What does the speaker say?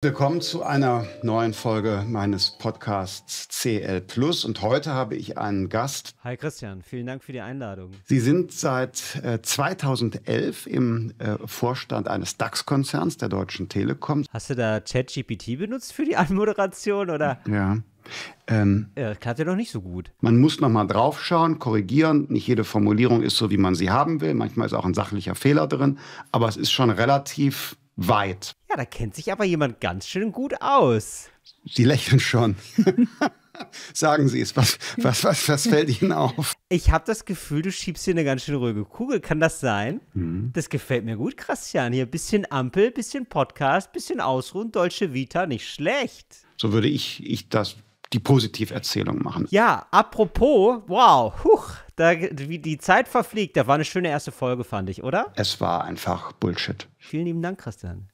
Willkommen zu einer neuen Folge meines Podcasts CL Plus und heute habe ich einen Gast. Hi Christian, vielen Dank für die Einladung. Sie sind seit äh, 2011 im äh, Vorstand eines DAX-Konzerns der Deutschen Telekom. Hast du da ChatGPT benutzt für die Anmoderation oder? Ja. Ähm, ja, klappt ja doch nicht so gut. Man muss nochmal draufschauen, korrigieren. Nicht jede Formulierung ist so, wie man sie haben will. Manchmal ist auch ein sachlicher Fehler drin. Aber es ist schon relativ weit. Ja, da kennt sich aber jemand ganz schön gut aus. Sie lächeln schon. Sagen Sie es, was, was, was, was fällt Ihnen auf? Ich habe das Gefühl, du schiebst hier eine ganz schön ruhige Kugel. Kann das sein? Mhm. Das gefällt mir gut, Christian. Hier ein bisschen Ampel, bisschen Podcast, bisschen Ausruhen, deutsche Vita, nicht schlecht. So würde ich, ich das die Positiverzählung machen. Ja, apropos, wow, huch, da, wie die Zeit verfliegt. Da war eine schöne erste Folge, fand ich, oder? Es war einfach Bullshit. Vielen lieben Dank, Christian.